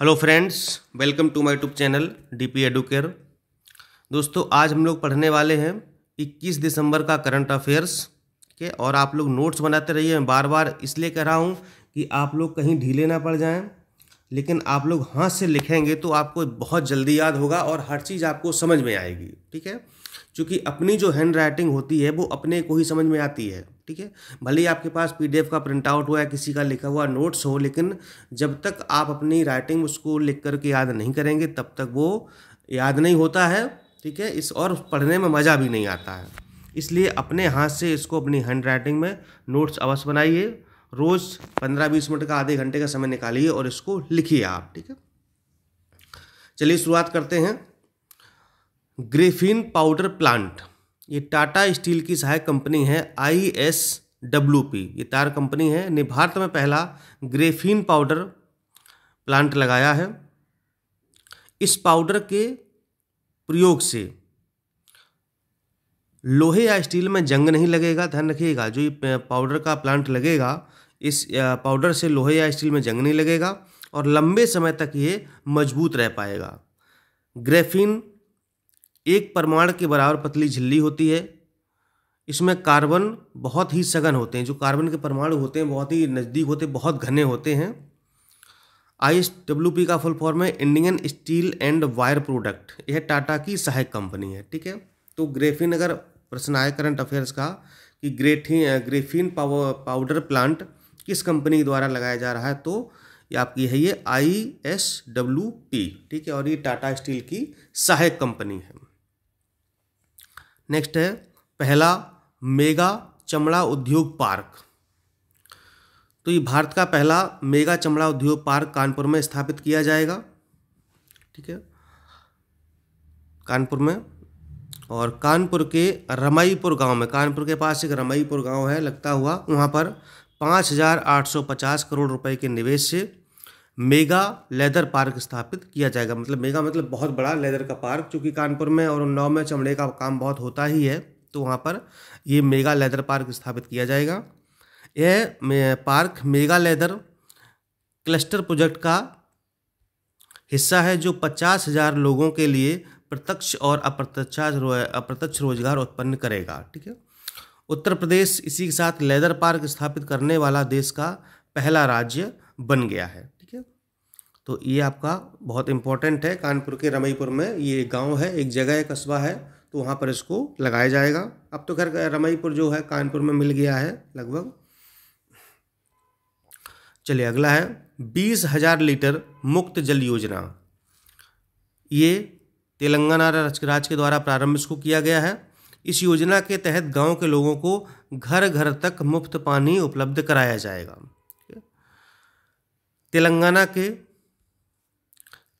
hello friends welcome to my YouTube channel DP Educare दोस्तों आज हम लोग पढ़ने वाले हैं 21 दिसंबर का करंट अफेयर्स के और आप लोग नोट्स बनाते रहिए मैं बार बार इसलिए कह रहा हूँ कि आप लोग कहीं ढीले ना पड़ जाएं लेकिन आप लोग हाथ से लिखेंगे तो आपको बहुत जल्दी याद होगा और हर चीज़ आपको समझ में आएगी ठीक है क्योंकि अपनी जो हैंड राइटिंग होती है वो अपने को ही समझ में आती है ठीक है भले ही आपके पास पीडीएफ का प्रिंट आउट हुआ है किसी का लिखा हुआ नोट्स हो लेकिन जब तक आप अपनी राइटिंग उसको लिख करके याद नहीं करेंगे तब तक वो याद नहीं होता है ठीक है इस और पढ़ने में मज़ा भी नहीं आता है इसलिए अपने हाथ से इसको अपनी हैंड राइटिंग में नोट्स अवश्य बनाइए रोज़ पंद्रह बीस मिनट का आधे घंटे का समय निकालिए और इसको लिखिए आप ठीक है चलिए शुरुआत करते हैं ग्रेफिन पाउडर प्लांट ये टाटा स्टील की सहायक कंपनी है आई एस डब्ल्यू पी ये तार कंपनी है ने भारत में पहला ग्रेफीन पाउडर प्लांट लगाया है इस पाउडर के प्रयोग से लोहे या स्टील में जंग नहीं लगेगा ध्यान रखिएगा जो ये पाउडर का प्लांट लगेगा इस पाउडर से लोहे या स्टील में जंग नहीं लगेगा और लंबे समय तक ये मजबूत रह पाएगा ग्रेफीन एक परमाण के बराबर पतली झिल्ली होती है इसमें कार्बन बहुत ही सघन होते हैं जो कार्बन के परमाणु होते हैं बहुत ही नज़दीक होते हैं बहुत घने होते हैं आई एस डब्ल्यू पी का फुल फॉर्म है Indian steel and wire product यह टाटा की सहायक कंपनी है ठीक है तो ग्रेफिन अगर प्रश्न आए करंट अफेयर्स का कि ग्रेठी ग्रेफिन पाउडर प्लांट किस कंपनी द्वारा लगाया जा रहा है तो ये आपकी है ये आई एस डब्ल्यू पी ठीक है और ये टाटा स्टील की सहायक कंपनी है नेक्स्ट है पहला मेगा चमड़ा उद्योग पार्क तो ये भारत का पहला मेगा चमड़ा उद्योग पार्क कानपुर में स्थापित किया जाएगा ठीक है कानपुर में और कानपुर के रमईपुर गांव में कानपुर के पास एक रमईपुर गांव है लगता हुआ वहाँ पर 5,850 करोड़ रुपए के निवेश से मेगा लेदर पार्क स्थापित किया जाएगा मतलब मेगा मतलब बहुत बड़ा लेदर का पार्क चूँकि कानपुर में और उन्नाव में चमड़े का काम बहुत होता ही है तो वहाँ पर ये मेगा लेदर पार्क स्थापित किया जाएगा यह park mega leather cluster project का हिस्सा है जो पचास हजार लोगों के लिए प्रत्यक्ष और अप्रत्यक्ष रो, अप्रत्यक्ष रोजगार उत्पन्न करेगा ठीक है उत्तर प्रदेश इसी के साथ लेदर पार्क स्थापित करने वाला देश का पहला राज्य बन गया है तो ये आपका बहुत इम्पोर्टेंट है कानपुर के रमईपुर में ये गांव है एक जगह है कस्बा है तो वहाँ पर इसको लगाया जाएगा अब तो खैर रमईपुर जो है कानपुर में मिल गया है लगभग चलिए अगला है बीस हजार लीटर मुक्त जल योजना ये तेलंगाना राज के द्वारा प्रारंभ इसको किया गया है इस योजना के तहत गांव के लोगों को घर घर तक मुफ्त पानी उपलब्ध कराया जाएगा तेलंगाना के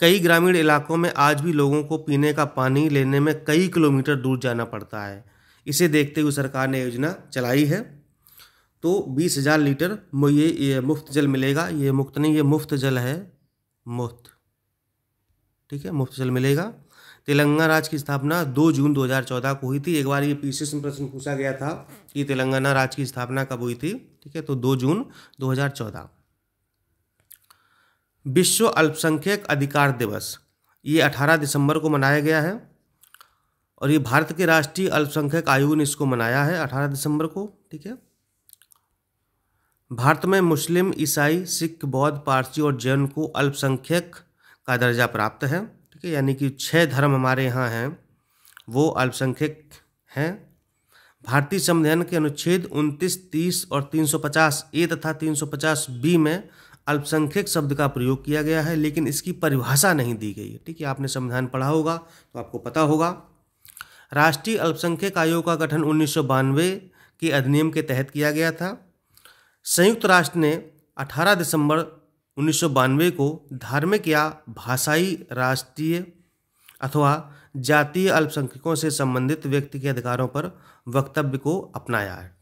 कई ग्रामीण इलाकों में आज भी लोगों को पीने का पानी लेने में कई किलोमीटर दूर जाना पड़ता है इसे देखते हुए सरकार ने योजना चलाई है तो बीस हज़ार लीटर ये, ये मुफ्त जल मिलेगा ये मुफ्त नहीं ये मुफ्त जल है मुफ्त ठीक है मुफ्त जल मिलेगा तेलंगाना राज्य की स्थापना 2 जून 2014 को हुई थी एक बार ये पीछे से प्रश्न पूछा गया था कि तेलंगाना राज्य की स्थापना कब हुई थी ठीक है तो 2 जून 2014 विश्व अल्पसंख्यक अधिकार दिवस ये 18 दिसंबर को मनाया गया है और ये भारत के राष्ट्रीय अल्पसंख्यक आयोग ने इसको मनाया है 18 दिसंबर को ठीक है भारत में मुस्लिम ईसाई सिख बौद्ध पारसी और जैन को अल्पसंख्यक का दर्जा प्राप्त है ठीक है यानी कि छः धर्म हमारे यहाँ हैं वो अल्पसंख्यक हैं भारतीय संविधान के अनुच्छेद 29, 30 और 350 ए तथा 350 बी में अल्पसंख्यक शब्द का प्रयोग किया गया है लेकिन इसकी परिभाषा नहीं दी गई है ठीक है आपने संविधान पढ़ा होगा तो आपको पता होगा राष्ट्रीय अल्पसंख्यक आयोग का गठन उन्नीस के अधिनियम के तहत किया गया था संयुक्त राष्ट्र ने 18 दिसंबर उन्नीस को धार्मिक या भाषाई राष्ट्रीय अथवा जातीय अल्पसंख्यकों से संबंधित व्यक्ति के अधिकारों पर वक्तव्य को अपनाया है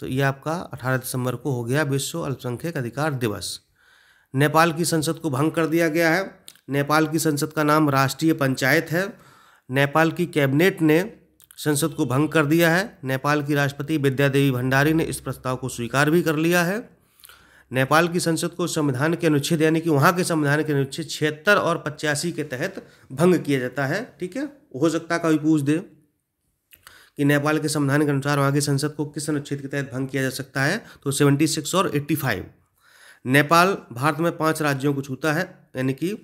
तो ये आपका 18 दिसंबर को हो गया विश्व अल्पसंख्यक अधिकार दिवस नेपाल की संसद को भंग कर दिया गया है नेपाल की संसद का नाम राष्ट्रीय पंचायत है नेपाल की कैबिनेट ने संसद को भंग कर दिया है नेपाल की राष्ट्रपति विद्या देवी भंडारी ने इस प्रस्ताव को स्वीकार भी कर लिया है नेपाल की संसद को संविधान के अनुच्छेद यानी कि वहाँ के संविधान के अनुच्छेद छिहत्तर और पचासी के तहत भंग किया जाता है ठीक है हो सकता का भी पूछ दे कि नेपाल के संविधान के अनुसार वहाँ की संसद को किस अनुच्छेद के तहत भंग किया जा सकता है तो सेवेंटी सिक्स और एट्टी फाइव नेपाल भारत में पाँच राज्यों को छूता है यानी कि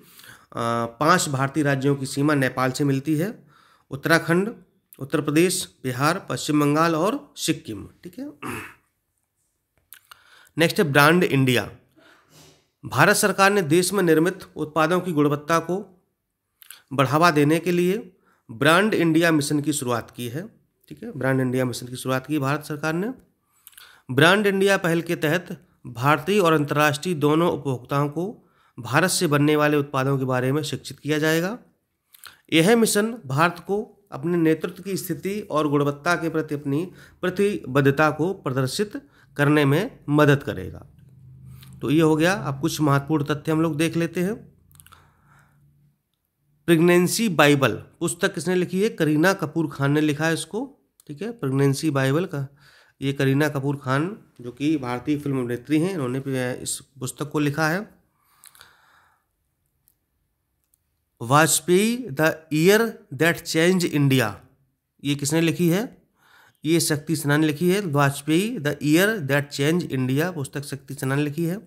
पाँच भारतीय राज्यों की सीमा नेपाल से मिलती है उत्तराखंड उत्तर प्रदेश बिहार पश्चिम बंगाल और सिक्किम ठीक है नेक्स्ट है ब्रांड इंडिया भारत सरकार ने देश में निर्मित उत्पादों की गुणवत्ता को बढ़ावा देने के लिए ब्रांड इंडिया मिशन की शुरुआत की है ठीक है ब्रांड इंडिया मिशन की शुरुआत की भारत सरकार ने ब्रांड इंडिया पहल के तहत भारतीय और अंतर्राष्ट्रीय दोनों उपभोक्ताओं को भारत से बनने वाले उत्पादों के बारे में शिक्षित किया जाएगा यह मिशन भारत को अपने नेतृत्व की स्थिति और गुणवत्ता के प्रति अपनी प्रतिबद्धता को प्रदर्शित करने में मदद करेगा तो ये हो गया अब कुछ महत्वपूर्ण तथ्य हम लोग देख लेते हैं प्रेगनेंसी बाइबल पुस्तक किसने लिखी है करीना कपूर खान ने लिखा है इसको ठीक है प्रेगनेंसी बाइबल का ये करीना कपूर खान जो कि भारतीय फिल्म अभिनेत्री हैं इन्होंने इस पुस्तक को लिखा है Vajpayee the year that change India ये किसने लिखी है ये शक्ति सेना ने लिखी है Vajpayee the year that change India पुस्तक शक्ति सेना ने लिखी है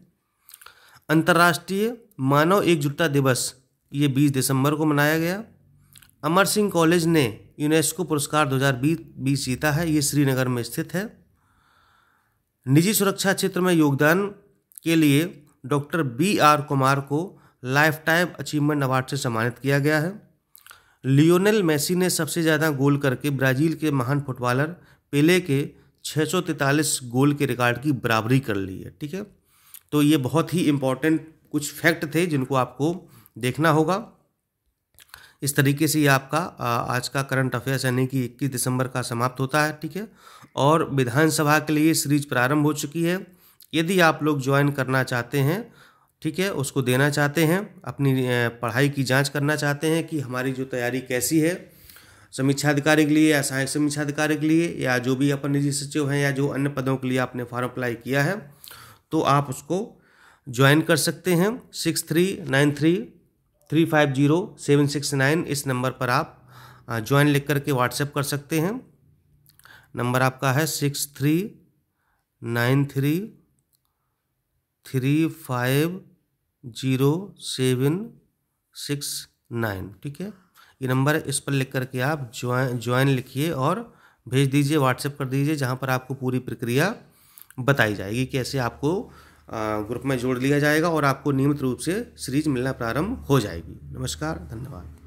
अंतर्राष्ट्रीय मानव एकजुटता दिवस ये बीस दिसंबर को मनाया गया अमर सिंह कॉलेज ने यूनेस्को पुरस्कार 2020 जीता है ये श्रीनगर में स्थित है निजी सुरक्षा क्षेत्र में योगदान के लिए डॉक्टर बी आर कुमार को लाइफ टाइम अचीवमेंट अवार्ड से सम्मानित किया गया है लियोनेल मेसी ने सबसे ज़्यादा गोल करके ब्राज़ील के महान फुटबॉलर पेले के 643 गोल के रिकॉर्ड की बराबरी कर ली है ठीक है तो ये बहुत ही इम्पॉर्टेंट कुछ फैक्ट थे जिनको आपको देखना होगा इस तरीके से ये आपका आज का करंट अफेयर्स यानी कि इक्कीस दिसंबर का समाप्त होता है ठीक है और विधानसभा के लिए सीरीज प्रारंभ हो चुकी है यदि आप लोग ज्वाइन करना चाहते हैं ठीक है उसको देना चाहते हैं अपनी पढ़ाई की जांच करना चाहते हैं कि हमारी जो तैयारी कैसी है समीक्षाधिकारी के लिए या सहायक अधिकारी के लिए या जो भी अपन निजी सचिव हैं या जो अन्य पदों के लिए आपने फॉर्म अप्लाई किया है तो आप उसको ज्वाइन कर सकते हैं six three nine three three five zero seven six nine इस नंबर पर आप ज्वाइन लिख करके व्हाट्सएप कर सकते हैं नंबर आपका है six three nine three three five zero seven six nine ठीक है ये नंबर इस पर लिख करके आप ज्वाइन ज्वाइन लिखिए और भेज दीजिए व्हाट्सएप कर दीजिए जहाँ पर आपको पूरी प्रक्रिया बताई जाएगी कैसे आपको ग्रुप में जोड़ लिया जाएगा और आपको नियमित रूप से सीरीज मिलना प्रारंभ हो जाएगी नमस्कार धन्यवाद